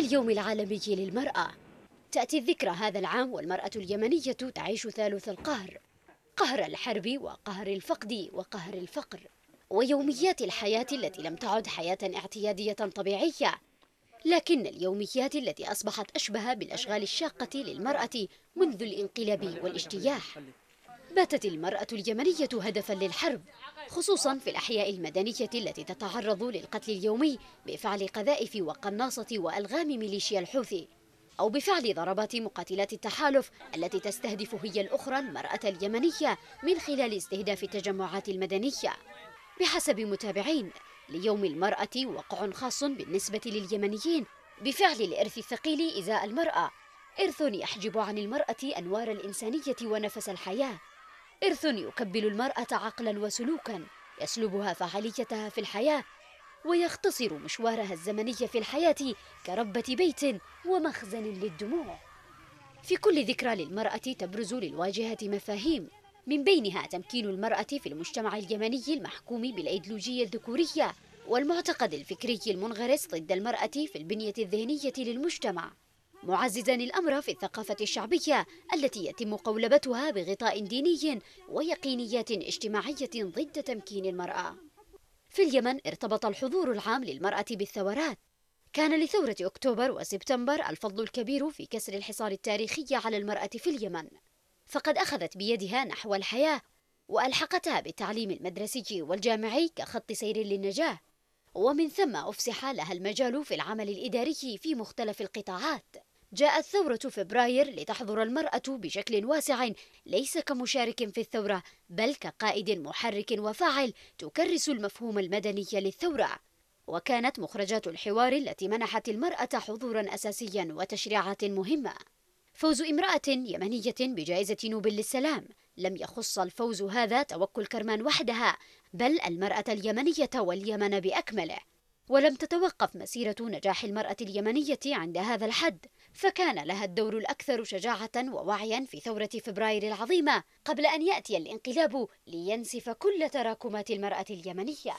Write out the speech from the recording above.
في اليوم العالمي للمرأة تأتي الذكرى هذا العام والمرأة اليمنية تعيش ثالث القهر قهر الحرب وقهر الفقد وقهر الفقر ويوميات الحياة التي لم تعد حياة اعتيادية طبيعية لكن اليوميات التي أصبحت أشبه بالأشغال الشاقة للمرأة منذ الانقلاب والاجتياح باتت المرأة اليمنية هدفا للحرب خصوصا في الأحياء المدنية التي تتعرض للقتل اليومي بفعل قذائف وقناصة وألغام ميليشيا الحوثي أو بفعل ضربات مقاتلات التحالف التي تستهدف هي الأخرى المرأة اليمنية من خلال استهداف التجمعات المدنية بحسب متابعين ليوم المرأة وقع خاص بالنسبة لليمنيين بفعل الإرث الثقيل إزاء المرأة إرث يحجب عن المرأة أنوار الإنسانية ونفس الحياة إرث يكبل المرأة عقلا وسلوكا يسلبها فعاليتها في الحياة ويختصر مشوارها الزمني في الحياة كربة بيت ومخزن للدموع في كل ذكرى للمرأة تبرز للواجهة مفاهيم من بينها تمكين المرأة في المجتمع اليمني المحكوم بالإيدلوجية الذكورية والمعتقد الفكري المنغرس ضد المرأة في البنية الذهنية للمجتمع معززا الأمر في الثقافة الشعبية التي يتم قولبتها بغطاء ديني ويقينيات اجتماعية ضد تمكين المرأة في اليمن ارتبط الحضور العام للمرأة بالثورات كان لثورة أكتوبر وسبتمبر الفضل الكبير في كسر الحصار التاريخي على المرأة في اليمن فقد أخذت بيدها نحو الحياة وألحقتها بالتعليم المدرسي والجامعي كخط سير للنجاة ومن ثم أفسح لها المجال في العمل الإداري في مختلف القطاعات جاءت ثورة فبراير لتحضر المرأة بشكل واسع ليس كمشارك في الثورة بل كقائد محرك وفاعل تكرس المفهوم المدني للثورة وكانت مخرجات الحوار التي منحت المرأة حضورا أساسيا وتشريعات مهمة فوز امرأة يمنية بجائزة نوبل للسلام لم يخص الفوز هذا توكل كرمان وحدها بل المرأة اليمنية واليمن بأكمله ولم تتوقف مسيرة نجاح المرأة اليمنية عند هذا الحد فكان لها الدور الأكثر شجاعة ووعيا في ثورة فبراير العظيمة قبل أن يأتي الانقلاب لينسف كل تراكمات المرأة اليمنية